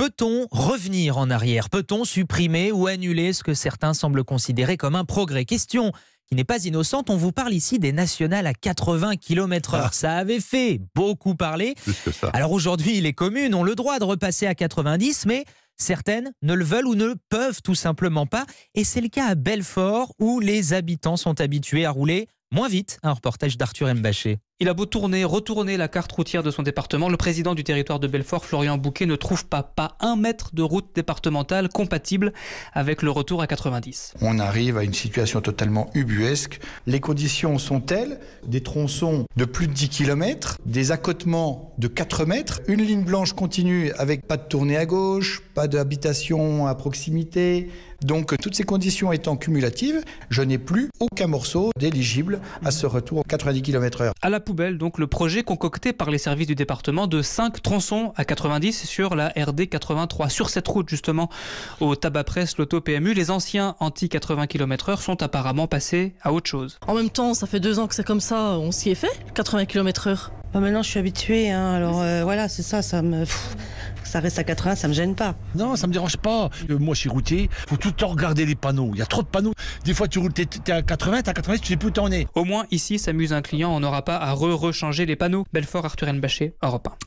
Peut-on revenir en arrière Peut-on supprimer ou annuler ce que certains semblent considérer comme un progrès Question qui n'est pas innocente, on vous parle ici des nationales à 80 km/h. Ah. Ça avait fait beaucoup parler. Alors aujourd'hui, les communes ont le droit de repasser à 90, mais certaines ne le veulent ou ne peuvent tout simplement pas. Et c'est le cas à Belfort, où les habitants sont habitués à rouler moins vite. Un reportage d'Arthur Mbaché. Il a beau tourner, retourner la carte routière de son département, le président du territoire de Belfort, Florian Bouquet, ne trouve pas pas un mètre de route départementale compatible avec le retour à 90. On arrive à une situation totalement ubuesque. Les conditions sont telles, des tronçons de plus de 10 km, des accotements de 4 mètres, une ligne blanche continue avec pas de tournée à gauche, pas d'habitation à proximité. Donc toutes ces conditions étant cumulatives, je n'ai plus aucun morceau d'éligible à ce retour à 90 km/h donc le projet concocté par les services du département de 5 tronçons à 90 sur la RD 83. Sur cette route justement au tabac presse, l'auto PMU, les anciens anti 80 km/h sont apparemment passés à autre chose. En même temps, ça fait deux ans que c'est comme ça, on s'y est fait, 80 km/h. Bah maintenant, je suis habitué hein, alors euh, voilà, c'est ça, ça me ça reste à 80, ça me gêne pas. Non, ça me dérange pas. Euh, moi, je suis routier, faut tout le temps regarder les panneaux. Il y a trop de panneaux. Des fois, tu roules, t'es, à 80, t'es à 90, tu sais plus où t'en es. Au moins, ici, s'amuse un client, on n'aura pas à re-rechanger les panneaux. Belfort, Arthur N. Bachet, Europe 1.